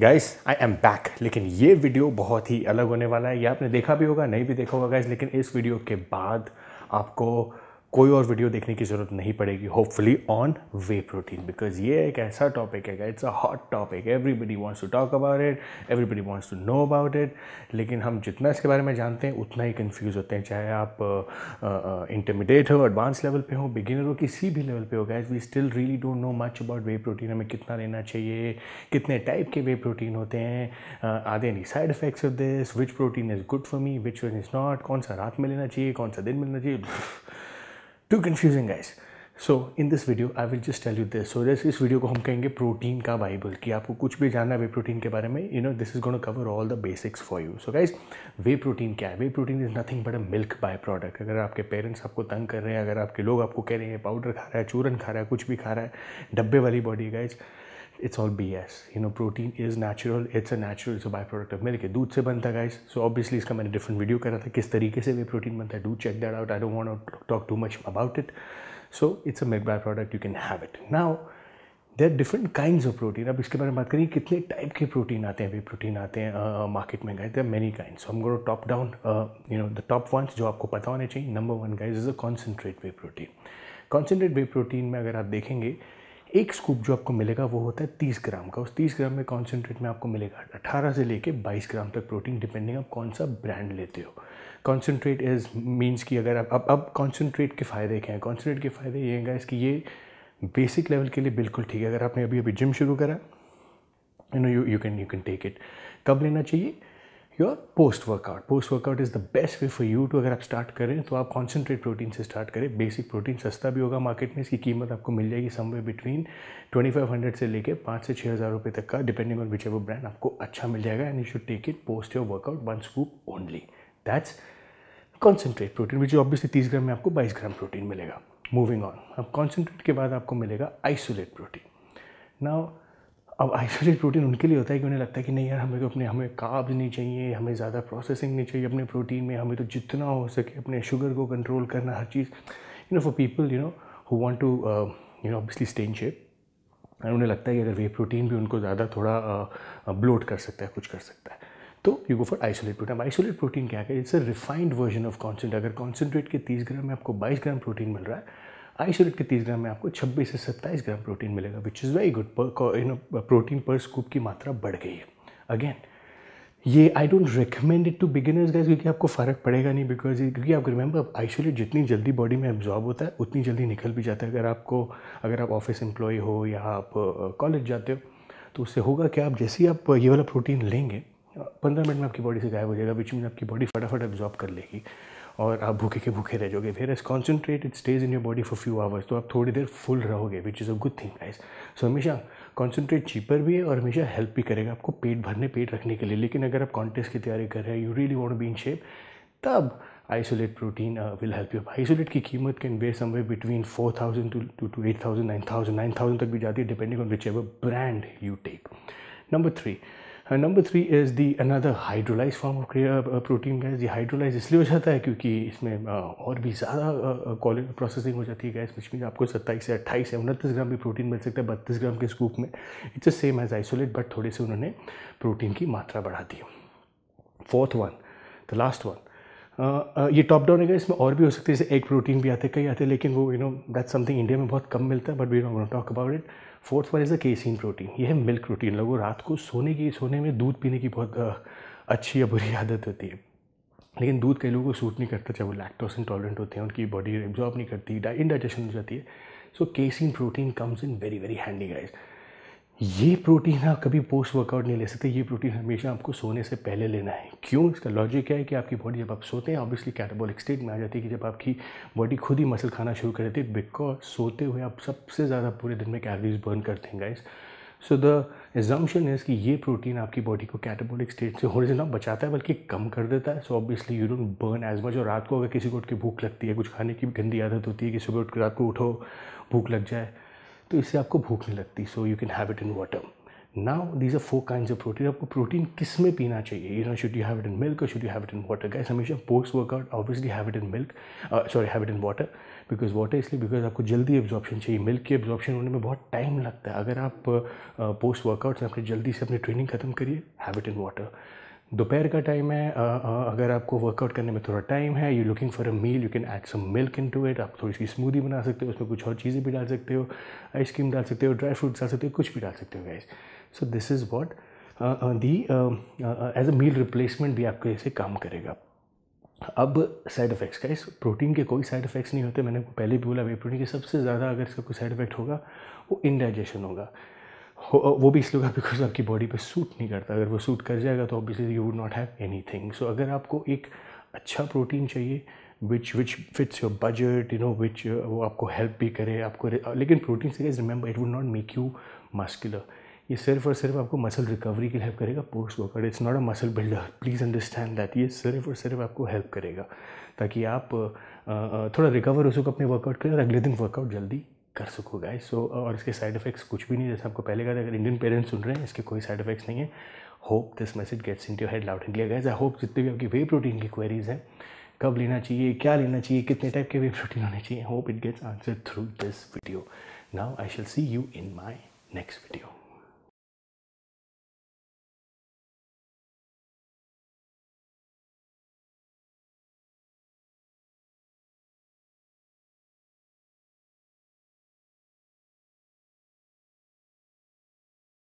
guys I am back लेकिन ये video बहुत ही अलग होने वाला है ये आपने देखा भी होगा नहीं भी देखा होगा गाइस लेकिन इस वीडियो के बाद आपको कोई और वीडियो देखने की ज़रूरत नहीं पड़ेगी hopefully on whey protein because ये एक ऐसा टॉपिक है it's a hot topic everybody wants to talk about it everybody wants to know about it लेकिन हम जितना इसके बारे में जानते हैं उतना ही कन्फ्यूज़ होते हैं चाहे आप इंटरमीडिएट हो एडवांस लेवल पे हो बिगिनर हो किसी भी लेवल पे हो guys we still really don't know much about whey protein हमें कितना लेना चाहिए कितने टाइप के वे प्रोटीन होते हैं are they any side effects of this which protein is good for me which one is not कौन सा रात में लेना चाहिए कौन सा दिन में लेना चाहिए too confusing guys so in this video I will just tell you this so this इस वीडियो को हम कहेंगे प्रोटीन का बाइबल कि आपको कुछ भी जानना है वे प्रोटीन के बारे में you know this is gonna cover all the basics for you so guys whey protein क्या है whey protein is nothing but a milk by product अगर आपके पेरेंट्स आपको तंग कर रहे हैं अगर आपके लोग आपको कह रहे हैं पाउडर खा रहा है चूरन खा रहा है कुछ भी खा रहा है डब्बे वाली body guys it's all B S you know protein is natural it's a natural it's a by product of milk है दूध से बनता गाइस सो ऑब्वियसली इसका मैंने डिफरेंट वीडियो करा था किस तरीके से वे प्रोटीन बनता है do check that out I don't want to talk too much about it so it's a milk by product you can have it now there are different kind of protein अब इसके बारे में बात करिए कितने type के protein आते हैं वे प्रोटीन आते हैं मार्केट uh, में गए थे मेनी काइंड सो हम go top down you know the top ones जो आपको पता होने चाहिए number one guys is a concentrate whey protein concentrate whey protein में अगर आप देखेंगे एक स्कूप जो आपको मिलेगा वो होता है तीस ग्राम का उस तीस ग्राम में कॉन्सेंट्रेट में आपको मिलेगा अठारह से लेके बाईस ग्राम तक प्रोटीन डिपेंडिंग आप कौन सा ब्रांड लेते हो कॉन्सेंट्रेट इज़ मीन्स कि अगर आप अब अब कॉन्सेंट्रेट के फ़ायदे क्या हैं कॉन्सेंट्रेट के फ़ायदे ये हैं कि ये बेसिक लेवल के लिए बिल्कुल ठीक है अगर आपने अभी अभी जिम शुरू करा you know you you can you can take it कब लेना चाहिए your post workout post workout is the best way for you to अगर आप स्टार्ट करें तो आप कॉन्सेंट्रेट प्रोटीन से स्टार्ट करें बेसिक प्रोटीन सस्ता भी होगा मार्केट में इसकी कीमत आपको मिल जाएगी समवे बिटवीन 2500 से लेके पाँच से छः हज़ार रुपये तक का depending on which ever brand आपको अच्छा मिल जाएगा and you should take it post your workout one scoop only that's concentrate protein which obviously तीस ग्राम में आपको बाईस ग्राम प्रोटीन मिलेगा मूविंग ऑन अब कॉन्सेंट्रेट के बाद आपको मिलेगा आइसोलेट प्रोटीन नाउ अब आइसोलेट प्रोटीन उनके लिए होता है कि उन्हें लगता है कि नहीं यार हमें तो अपने हमें काब्ज नहीं चाहिए हमें ज़्यादा प्रोसेसिंग नहीं चाहिए अपने प्रोटीन में हमें तो जितना हो सके अपने शुगर को कंट्रोल करना हर चीज़ you know for people you know who want to you know obviously stay in shape and उन्हें लगता है कि अगर वे प्रोटीन भी उनको ज़्यादा थोड़ा ब्लोट uh, कर सकता है कुछ कर सकता है तो you go for isolate protein isolate protein क्या है it's a refined version of concentrate अगर कॉन्सेंट्रेट के तीस ग्राम में आपको बाईस ग्राम प्रोटीन मिल रहा है आइसोलेट के तीस ग्राम में आपको छब्बीस से सत्ताईस ग्राम प्रोटीन मिलेगा which is very good you know protein पर स्कूप की मात्रा बढ़ गई है अगेन ये I don't recommend it to beginners guys क्योंकि आपको फ़र्क पड़ेगा नहीं बिकॉज क्योंकि आप रिमेंबर आइसोलेट जितनी जल्दी बॉडी में एब्जॉर्ब होता है उतनी जल्दी निकल भी जाता है अगर आपको अगर आप ऑफिस एम्प्लॉय हो या आप कॉलेज जाते हो तो उससे होगा कि आप जैसे ही आप ये वाला प्रोटीन लेंगे पंद्रह मिनट में आपकी बॉडी से गायब हो जाएगा बीच में आपकी बॉडी फटाफट एब्जॉर्ब कर लेगी और आप भूखे के भूखे रह जाओगे फिर as concentrate it stays in your body for few hours तो आप थोड़ी देर फुल रहोगे which is a good thing guys so हमेशा कॉन्सेंट्रेट चीपर भी है और हमेशा हेल्प भी करेगा आपको पेट भरने पेट रखने के लिए लेकिन अगर आप कॉन्टेस्ट की तैयारी कर रहे हैं you really want be in shape तब isolate protein will help you isolate की कीमत can vary somewhere between four thousand to to to eight thousand nine thousand nine thousand तक भी जाती है depending on which ever brand you take number three number three is the another hydrolyse form of protein guys ये hydrolyse इसलिए हो जाता है क्योंकि इसमें uh, और भी ज़्यादा कॉलिंग प्रोसेसिंग हो जाती है गैस विच मीन आपको सत्ताईस से अट्ठाईस या उनतीस ग्राम भी प्रोटीन मिल सकता है बत्तीस ग्राम के स्कूप में it's a same as isolate but थोड़े से उन्होंने प्रोटीन की मात्रा बढ़ा दी fourth one the last one ये टॉप डाउन है इसमें और भी हो सकते हैं जैसे एग प्रोटीन भी आते कई आते हैं लेकिन वो you know that something India में बहुत कम मिलता है but we don't talk about it fourth one is a casein protein ये है मिल्क प्रोटीन लोगों रात को सोने की सोने में दूध पीने की बहुत अच्छी या बुरी आदत होती है लेकिन दूध कई लोगों को सूट नहीं करता चाहे वो लैक्टोस इंटॉलरेंट होते हैं उनकी बॉडी एब्जॉर्ब नहीं करती इनडाइजेशन हो जाती है so casein protein comes in very very handy guys ये प्रोटीन आप कभी पोस्ट वर्कआउट नहीं ले सकते ये प्रोटीन हमेशा आपको सोने से पहले लेना है क्यों इसका लॉजिक क्या है कि आपकी बॉडी जब आप सोते हैं ऑब्वियसली कैटाबॉलिक स्टेट में आ जाती है कि जब आपकी बॉडी खुद ही मसल खाना शुरू कर देती है बिकॉज सोते हुए आप सबसे ज़्यादा पूरे दिन में कैलरीज बर्न करते हैं guys so the assumption is कि ये प्रोटीन आपकी बॉडी को कैटाबॉलिक स्टेट से होने से ना बचाता है बल्कि कम कर देता है so obviously you don't burn as much और रात को अगर किसी को उठ के भूख लगती है कुछ खाने की गंदी आदत होती है कि सुबह उठ के रात को उठो भूख लग जाए तो इससे आपको भूख नहीं लगती so you can have it in water now these are four kind of protein आपको प्रोटीन किस में पीना चाहिए you know should you have it in milk और should you have it in water guys हमेशा post workout obviously have it in milk sorry have it in water because water इसलिए because आपको जल्दी absorption चाहिए milk की absorption होने में बहुत टाइम लगता है अगर आप पोस्ट uh, वर्कआउट से अपने जल्दी से अपनी ट्रेनिंग खत्म करिए हैव इट इन वाटर दोपहर का टाइम है आ, आ, अगर आपको वर्कआउट करने में थोड़ा टाइम है you looking for a meal you can add some milk into it आप थोड़ी सी स्मूदी बना सकते हो उसमें कुछ और चीज़ें भी डाल सकते हो आइसक्रीम डाल सकते हो ड्राई फ्रूट्स डाल सकते हो कुछ भी डाल सकते हो guys so this is what the as a meal replacement भी आपके इसे काम करेगा अब साइड इफ़ेक्ट्स का इस प्रोटीन के कोई साइड इफ़ेक्ट्स नहीं होते मैंने पहले भी बोला भाई प्रोटीन के सबसे ज़्यादा अगर इसका कोई साइड इफ़ेक्ट होगा वो इनडाइजेशन होगा वो भी इसलिए होगा बिकॉज आपकी बॉडी पे सूट नहीं करता अगर वो सूट कर जाएगा तो obviously you would not have anything so अगर आपको एक अच्छा प्रोटीन चाहिए which which fits your budget you know which वो आपको हेल्प भी करे आपको लेकिन प्रोटीन से guys remember it would not make you muscular ये सिर्फ और सिर्फ आपको मसल रिकवरी के लिए हेल्प करेगा post workout it's not a muscle builder please understand that ये सिर्फ और सिर्फ आपको हेल्प करेगा ताकि आप uh, uh, थोड़ा रिकवर हो सको अपने वर्कआउट करें और अगले दिन वर्कआउट जल्दी कर सको गाइस सो और इसके साइड इफ़ेक्ट्स कुछ भी नहीं जैसे आपको पहले कहा था अगर इंडियन पेरेंट्स सुन रहे हैं इसके कोई साइड इफेक्ट्स नहीं है hope this message gets into head loud India guys I hope जितने भी आपकी वे प्रोटीन की क्वेरीज हैं कब लेना चाहिए क्या लेना चाहिए कितने टाइप के वे प्रोटीन होने चाहिए hope it gets answer through this video now I shall see you in my next video